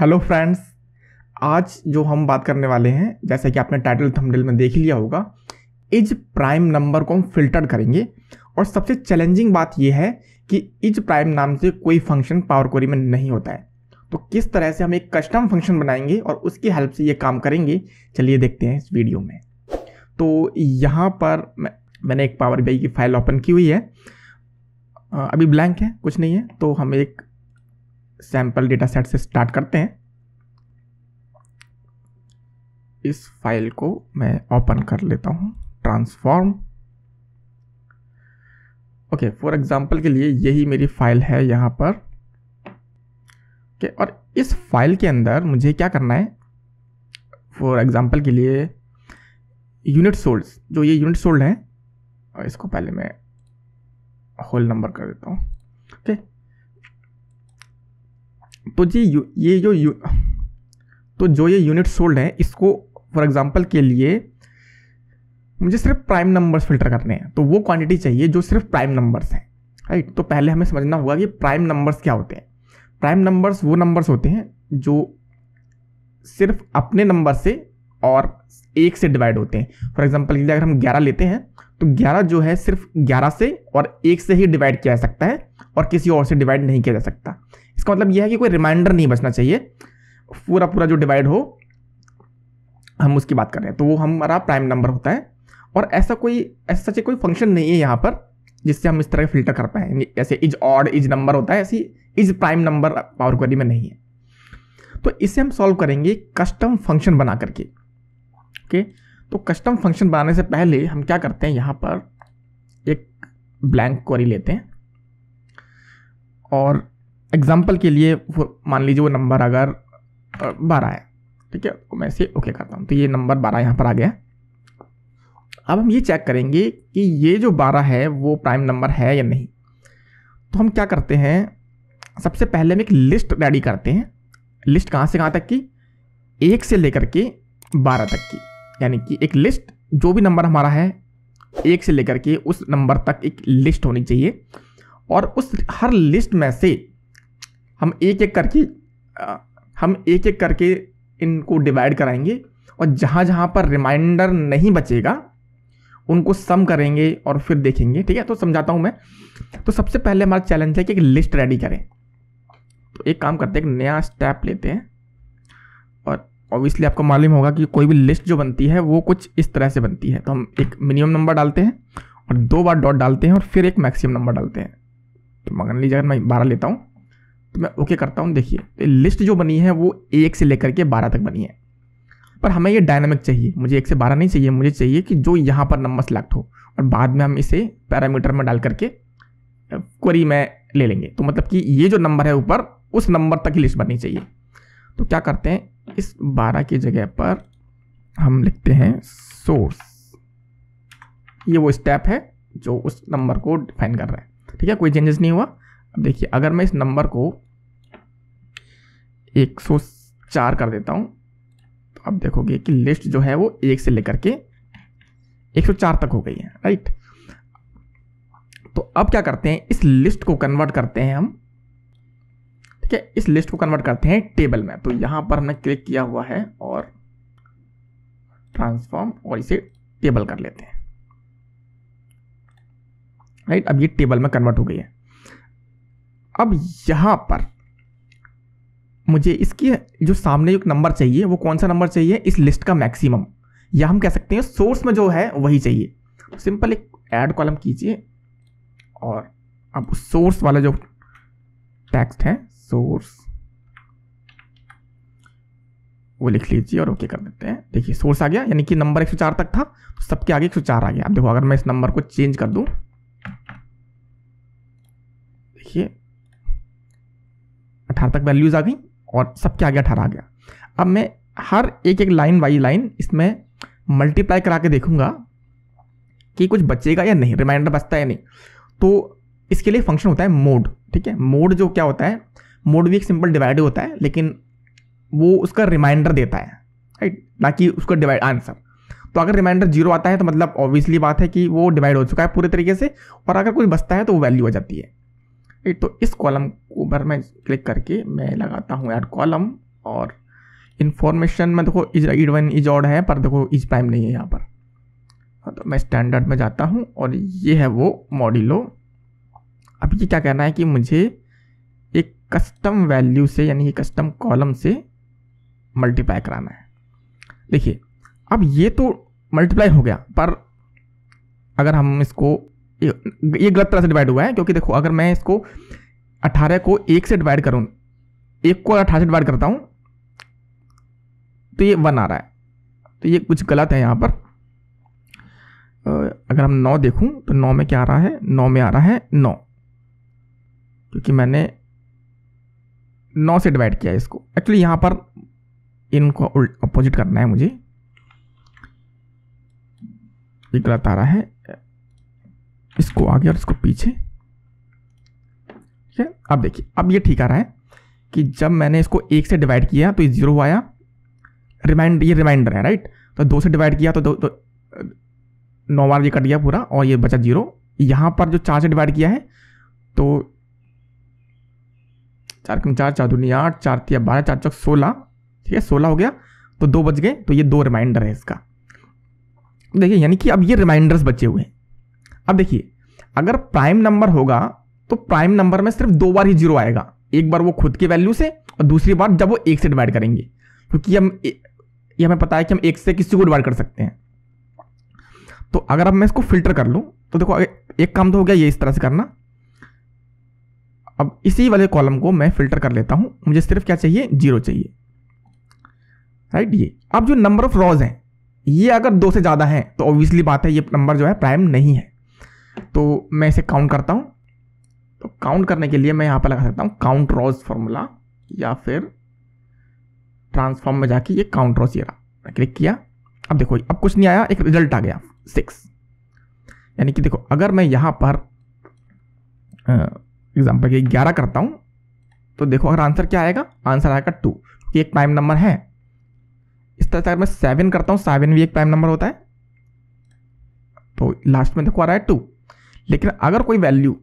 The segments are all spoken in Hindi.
हेलो फ्रेंड्स आज जो हम बात करने वाले हैं जैसा कि आपने टाइटल थंबनेल में देख लिया होगा इज प्राइम नंबर को हम फिल्टर करेंगे और सबसे चैलेंजिंग बात यह है कि इज प्राइम नाम से कोई फंक्शन पावर क्वेरी में नहीं होता है तो किस तरह से हम एक कस्टम फंक्शन बनाएंगे और उसकी हेल्प से ये काम करेंगे चलिए देखते हैं इस वीडियो में तो यहाँ पर मैं, मैंने एक पावर बी की फाइल ओपन की हुई है अभी ब्लैंक है कुछ नहीं है तो हम एक सैम्पल डेटा सेट से स्टार्ट करते हैं इस फाइल को मैं ओपन कर लेता हूँ ट्रांसफॉर्म ओके फॉर एग्जांपल के लिए यही मेरी फाइल है यहाँ पर ओके okay, और इस फाइल के अंदर मुझे क्या करना है फॉर एग्जांपल के लिए यूनिट सोल्ड्स जो ये यूनिट सोल्ड हैं और इसको पहले मैं होल नंबर कर देता हूँ ओके okay, तो जी ये जो यू तो जो ये यूनिट सोल्ड है इसको फॉर एग्ज़ाम्पल के लिए मुझे सिर्फ प्राइम नंबर्स फिल्टर करने हैं तो वो क्वांटिटी चाहिए जो सिर्फ प्राइम नंबर्स हैं राइट तो पहले हमें समझना होगा कि प्राइम नंबर्स क्या होते हैं प्राइम नंबर्स वो नंबर्स होते हैं जो सिर्फ अपने नंबर से और एक से डिवाइड होते हैं फॉर एग्जाम्पल के लिए अगर हम ग्यारह लेते हैं तो ग्यारह जो है सिर्फ ग्यारह से और एक से ही डिवाइड किया जा सकता है और किसी और से डिवाइड नहीं किया जा सकता इसका मतलब यह है कि कोई रिमाइंडर नहीं बचना चाहिए पूरा पूरा जो डिवाइड हो हम उसकी बात कर रहे हैं तो वो हमारा प्राइम नंबर होता है और ऐसा कोई ऐसा सच कोई फंक्शन नहीं है यहाँ पर जिससे हम इस तरह फिल्टर कर पाए ऐसे इज ऑड इज नंबर होता है ऐसी is prime number power query में नहीं है तो इसे हम सॉल्व करेंगे कस्टम फंक्शन बना करके ओके तो कस्टम फंक्शन बनाने से पहले हम क्या करते हैं यहाँ पर एक ब्लैंक क्वेरी लेते हैं और एग्जाम्पल के लिए मान लीजिए वो नंबर अगर बारह है ठीक है तो मैं इसे ओके करता हूँ तो ये नंबर बारह यहाँ पर आ गया अब हम ये चेक करेंगे कि ये जो बारह है वो प्राइम नंबर है या नहीं तो हम क्या करते हैं सबसे पहले हम एक लिस्ट रेडी करते हैं लिस्ट कहाँ से कहाँ तक की एक से लेकर के बारह तक की यानी कि एक लिस्ट जो भी नंबर हमारा है एक से लेकर के उस नंबर तक एक लिस्ट होनी चाहिए और उस हर लिस्ट में से हम एक एक करके हम एक एक करके इनको डिवाइड कराएंगे और जहाँ जहाँ पर रिमाइंडर नहीं बचेगा उनको सम करेंगे और फिर देखेंगे ठीक है तो समझाता हूँ मैं तो सबसे पहले हमारा चैलेंज है कि एक लिस्ट रेडी करें तो एक काम करते हैं एक नया स्टेप लेते हैं और ऑब्वियसली आपको मालूम होगा कि कोई भी लिस्ट जो बनती है वो कुछ इस तरह से बनती है तो हम एक मिनिमम नंबर डालते हैं और दो बार डॉट डालते हैं और फिर एक मैक्सिमम नंबर डालते हैं तो मगन लीजिए मैं बारह लेता हूँ तो मैं ओके करता हूँ देखिए तो लिस्ट जो बनी है वो एक से लेकर के बारह तक बनी है पर हमें ये डायनामिक चाहिए मुझे एक से बारह नहीं चाहिए मुझे चाहिए कि जो यहाँ पर नंबर सेलेक्ट हो और बाद में हम इसे पैरामीटर में डाल करके क्वेरी में ले लेंगे तो मतलब कि ये जो नंबर है ऊपर उस नंबर तक की लिस्ट बननी चाहिए तो क्या करते हैं इस बारह की जगह पर हम लिखते हैं सोर्स ये वो स्टेप है जो उस नंबर को डिफाइन कर रहा है ठीक है कोई चेंजेस नहीं हुआ अब देखिए अगर मैं इस नंबर को 104 कर देता हूँ तो आप देखोगे कि लिस्ट जो है वो एक से लेकर के 104 तक हो गई है राइट तो अब क्या करते हैं इस लिस्ट को कन्वर्ट करते हैं हम ठीक है इस लिस्ट को कन्वर्ट करते हैं टेबल में तो यहाँ पर हमने क्लिक किया हुआ है और ट्रांसफॉर्म और इसे टेबल कर लेते हैं राइट अब ये टेबल में कन्वर्ट हो गई है अब यहां पर मुझे इसकी जो सामने एक नंबर चाहिए वो कौन सा नंबर चाहिए इस लिस्ट का मैक्सिमम या हम कह सकते हैं सोर्स में जो है वही चाहिए सिंपल एक ऐड कॉलम कीजिए और अब सोर्स वाला जो टेक्स्ट है सोर्स वो लिख लीजिए और ओके कर देते हैं देखिए सोर्स आ गया यानी कि नंबर चार तक था तो सबके आगे चार आ गया अब देखो अगर मैं इस नंबर को चेंज कर दूं देखिए अठारह तक वैल्यूज आ गई और सबके आगे अठारह आ गया अब मैं हर एक एक लाइन बाई लाइन इसमें मल्टीप्लाई करा के देखूंगा कि कुछ बचेगा या नहीं रिमाइंडर बचता है नहीं तो इसके लिए फंक्शन होता है मोड ठीक है मोड जो क्या होता है मोड भी एक सिंपल डिवाइड होता है लेकिन वो उसका रिमाइंडर देता है राइट ना कि उसका डिवाइड आंसर तो अगर रिमाइंडर जीरो आता है तो मतलब ऑब्वियसली बात है कि वो डिवाइड हो चुका है पूरे तरीके से और अगर कुछ बचता है तो वो वैल्यू आ जाती है राइट तो इस कॉलम ऊपर में क्लिक करके मैं लगाता हूँ एड कॉलम और इन्फॉर्मेशन में देखो इज इड वन इज ऑड है पर देखो इज प्राइम नहीं है यहाँ पर हाँ तो मैं स्टैंडर्ड में जाता हूँ और ये है वो मॉडिलो अब ये क्या कहना है कि मुझे एक कस्टम वैल्यू से यानी कि कस्टम कॉलम से मल्टीप्लाई कराना है देखिए अब ये तो मल्टीप्लाई हो गया पर अगर हम इसको ये गलत तरह से डिवाइड हुआ है क्योंकि देखो अगर मैं इसको अठारह को एक से डिवाइड करूँ एक को अठारह से डिवाइड करता हूँ तो ये वन आ रहा है तो ये कुछ गलत है यहाँ पर अगर हम नौ देखूँ तो नौ में क्या आ रहा है नौ में आ रहा है नौ क्योंकि मैंने नौ से डिवाइड किया इसको एक्चुअली यहाँ पर इनको अपोजिट करना है मुझे ये गलत आ रहा है इसको आगे और इसको पीछे ठीक है अब देखिए अब ये ठीक आ रहा है कि जब मैंने इसको एक से डिवाइड किया तो ये जीरो आया रिमाइंड ये रिमाइंडर है राइट तो दो से डिवाइड किया तो दो तो नौ बार ये कट गया पूरा और ये बचा जीरो यहाँ पर जो चार से डिवाइड किया है तो चार कम चार चार दुनिया आठ चार तिया बारह चार चौक सोलह ठीक है सोलह हो गया तो दो बच गए तो ये दो रिमाइंडर है इसका देखिए यानी कि अब ये रिमाइंडर्स बचे हुए हैं अब देखिए अगर प्राइम नंबर होगा तो प्राइम नंबर में सिर्फ दो बार ही जीरो आएगा एक बार वो खुद की वैल्यू से और दूसरी बार जब वो एक से डिवाइड करेंगे क्योंकि हम ये हमें पता है कि हम एक से किसी को डिवाइड कर सकते हैं तो अगर अब मैं इसको फिल्टर कर लूँ तो देखो एक काम तो हो गया ये इस तरह से करना अब इसी वाले कॉलम को मैं फिल्टर कर लेता हूँ मुझे सिर्फ क्या चाहिए जीरो चाहिए राइट ये अब जो नंबर ऑफ रॉज हैं ये अगर दो से ज़्यादा हैं तो ऑब्वियसली बात है ये नंबर जो है प्राइम नहीं है तो मैं इसे काउंट करता हूँ तो काउंट करने के लिए मैं यहाँ पर लगा सकता हूँ काउंट रॉज फॉर्मूला या फिर ट्रांसफॉर्म में जाके ये काउंट रॉज ये रहा क्लिक किया अब देखो अब कुछ नहीं आया एक रिजल्ट आ गया सिक्स यानी कि देखो अगर मैं यहाँ पर एग्जाम्पल के ग्यारह करता हूँ तो देखो अगर आंसर क्या आएगा आंसर आएगा टू क्योंकि एक प्राइम नंबर है इस तरह से अगर मैं सेवन करता हूँ सेवन भी एक प्राइम नंबर होता है तो लास्ट में देखो आ रहा है टू लेकिन अगर कोई वैल्यू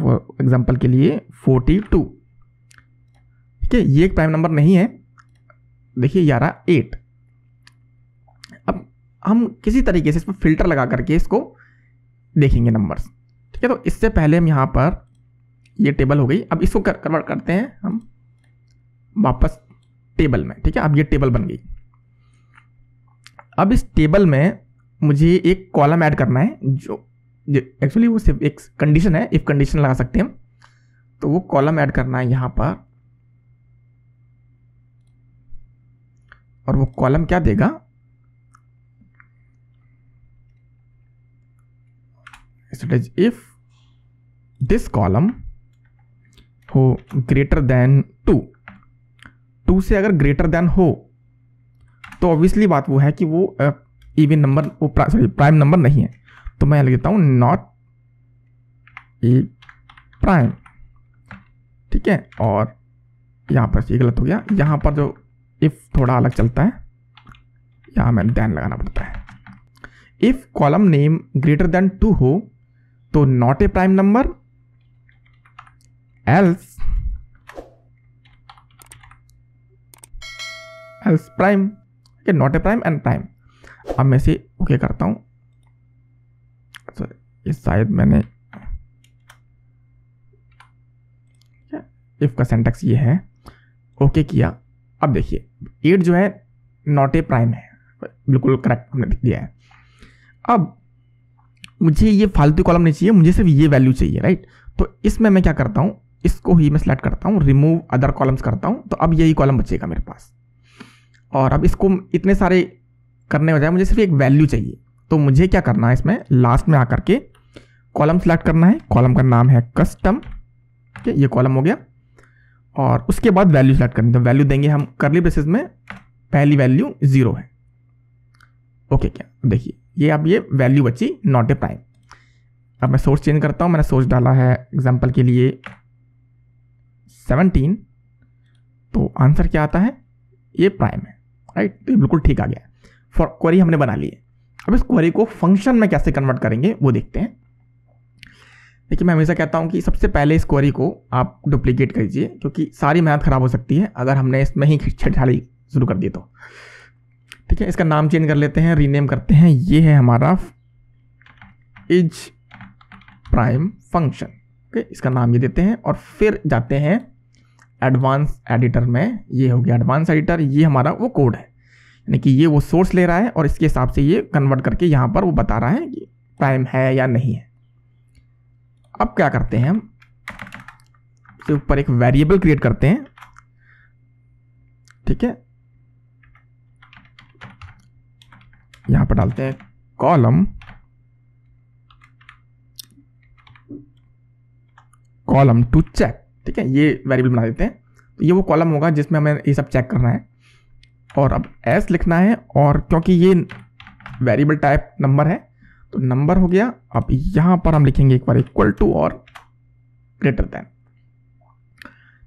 एग्जाम्पल के लिए फोर्टी टू ठीक है ये एक प्राइम नंबर नहीं है देखिए ग्यारह एट अब हम किसी तरीके से इस पर फिल्टर लगा करके इसको देखेंगे नंबर्स ठीक है तो इससे पहले हम यहाँ पर ये टेबल हो गई अब इसको कर, कन्वर्ट करते हैं हम वापस टेबल में ठीक है अब ये टेबल बन गई अब इस टेबल में मुझे एक कॉलम ऐड करना है जो एक्चुअली वो सिर्फ एक कंडीशन है इफ़ कंडीशन लगा सकते हैं हम तो वो कॉलम ऐड करना है यहाँ पर और वो कॉलम क्या देगा इफ दिस कॉलम हो ग्रेटर देन टू टू से अगर ग्रेटर देन हो तो ऑब्वियसली बात वो है कि वो इवन uh, नंबर वो सॉरी प्राइम नंबर नहीं है तो मैं लिखता हूँ नॉट ए प्राइम ठीक है और यहाँ पर ये गलत हो गया यहाँ पर जो इफ़ थोड़ा अलग चलता है यहाँ मैं दैन लगाना पड़ता है if column name greater than two हो तो not a prime number else else prime ठीक है not a prime and prime अब मैं इसे ओके करता हूँ ये शायद मैंने इफ का सेंटेक्स ये है ओके किया अब देखिए एट जो है नॉट ए प्राइम है बिल्कुल करेक्ट हमने लिख दिया है अब मुझे ये फालतू कॉलम नहीं चाहिए मुझे सिर्फ ये वैल्यू चाहिए राइट तो इसमें मैं क्या करता हूँ इसको ही मैं सिलेक्ट करता हूँ रिमूव अदर कॉलम्स करता हूँ तो अब यही कॉलम बचेगा मेरे पास और अब इसको इतने सारे करने बजाय मुझे सिर्फ एक वैल्यू चाहिए तो मुझे क्या करना है इसमें लास्ट में आकर के कॉलम सेलेक्ट करना है कॉलम का नाम है कस्टम ठीक है ये कॉलम हो गया और उसके बाद वैल्यू सेलेक्ट करनी तो वैल्यू देंगे हम करली बेसिस में पहली वैल्यू ज़ीरो है ओके क्या देखिए ये अब ये वैल्यू बची नॉट ए प्राइम अब मैं सोर्स चेंज करता हूँ मैंने सोर्स डाला है एग्जाम्पल के लिए सेवनटीन तो आंसर क्या आता है ये प्राइम है राइट तो ये बिल्कुल ठीक आ गया फॉर क्वेरी हमने बना ली है अब इस क्वेरी को फंक्शन में कैसे कन्वर्ट करेंगे वो देखते हैं देखिए मैं हमेशा कहता हूँ कि सबसे पहले इस क्वेरी को आप डुप्लीकेट कीजिए क्योंकि सारी मेहनत ख़राब हो सकती है अगर हमने इसमें ही छेड़छाड़ी शुरू कर दी तो ठीक है इसका नाम चेंज कर लेते हैं रीनेम करते हैं ये है हमारा इज प्राइम फंक्शन ओके इसका नाम ये देते हैं और फिर जाते हैं एडवांस एडिटर में ये हो गया एडवांस एडिटर ये हमारा वो कोड है यानी कि ये वो सोर्स ले रहा है और इसके हिसाब से ये कन्वर्ट करके यहाँ पर वो बता रहा है कि प्राइम है या नहीं है अब क्या करते हैं हम इसके ऊपर एक वेरिएबल क्रिएट करते हैं ठीक है यहां पर डालते हैं कॉलम कॉलम टू चेक ठीक है ये वेरिएबल बना देते हैं तो ये वो कॉलम होगा जिसमें हमें ये सब चेक करना है और अब एस लिखना है और क्योंकि ये वेरिएबल टाइप नंबर है तो नंबर हो गया अब यहां पर हम लिखेंगे एक बार इक्वल टू और ग्रेटर देन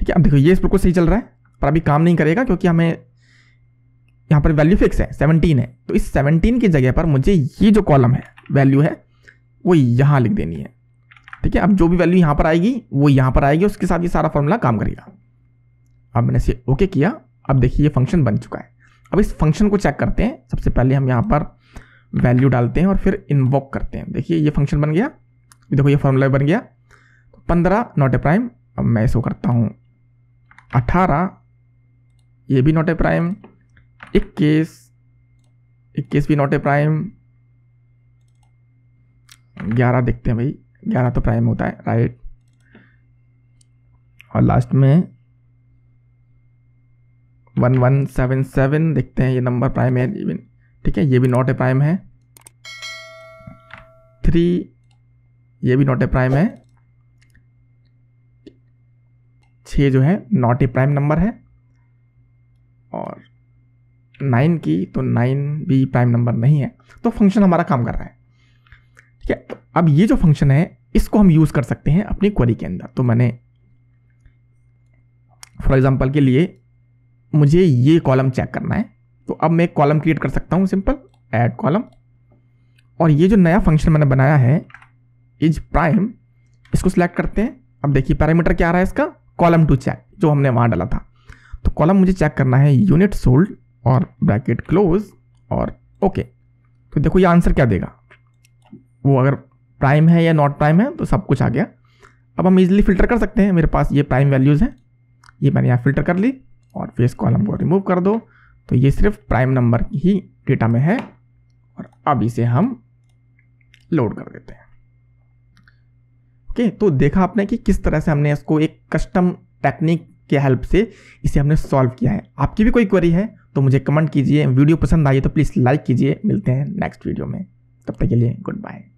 ठीक है अब देखो ये बिल्कुल सही चल रहा है पर अभी काम नहीं करेगा क्योंकि हमें यहां पर वैल्यू फिक्स है सेवनटीन है तो इस सेवनटीन की जगह पर मुझे ये जो कॉलम है वैल्यू है वो यहां लिख देनी है ठीक है अब जो भी वैल्यू यहां पर आएगी वो यहां पर आएगी उसके साथ ये सारा फॉर्मूला काम करेगा अब मैंने इसे ओके किया अब देखिए ये फंक्शन बन चुका है अब इस फंक्शन को चेक करते हैं सबसे पहले हम यहां पर वैल्यू डालते हैं और फिर इन्वॉक करते हैं देखिए ये फंक्शन बन गया देखो ये फॉर्मूला बन गया पंद्रह नॉट ए प्राइम अब मैं इसको करता हूँ अठारह ये भी नॉट ए प्राइम इक्कीस इक्कीस भी नॉट ए प्राइम ग्यारह देखते हैं भाई ग्यारह तो प्राइम होता है राइट और लास्ट में वन वन सेवन सेवन देखते हैं ये नंबर प्राइम है इवन ठीक है ये भी नॉट ए प्राइम है थ्री ये भी नॉट ए प्राइम है छः जो है नॉट ए प्राइम नंबर है और नाइन की तो नाइन भी प्राइम नंबर नहीं है तो फंक्शन हमारा काम कर रहा है ठीक है तो अब ये जो फंक्शन है इसको हम यूज़ कर सकते हैं अपनी क्वेरी के अंदर तो मैंने फॉर एग्ज़ाम्पल के लिए मुझे ये कॉलम चेक करना है तो अब मैं एक कॉलम क्रिएट कर सकता हूँ सिंपल एड कॉलम और ये जो नया फंक्शन मैंने बनाया है इज प्राइम इसको सिलेक्ट करते हैं अब देखिए पैरामीटर क्या आ रहा है इसका कॉलम टू चेक जो हमने वहाँ डाला था तो कॉलम मुझे चेक करना है यूनिट सोल्ड और ब्रैकेट क्लोज और ओके तो देखो ये आंसर क्या देगा वो अगर प्राइम है या नॉट प्राइम है तो सब कुछ आ गया अब हम इजिली फ़िल्टर कर सकते हैं मेरे पास ये प्राइम वैल्यूज़ हैं ये मैंने यहाँ फ़िल्टर कर ली और फिर इस कॉलम को रिमूव कर दो तो ये सिर्फ प्राइम नंबर ही डेटा में है और अब इसे हम लोड कर देते हैं ओके तो देखा आपने कि किस तरह से हमने इसको एक कस्टम टेक्निक के हेल्प से इसे हमने सॉल्व किया है आपकी भी कोई क्वेरी है तो मुझे कमेंट कीजिए वीडियो पसंद आई तो प्लीज़ लाइक कीजिए मिलते हैं नेक्स्ट वीडियो में तब तक के लिए गुड बाय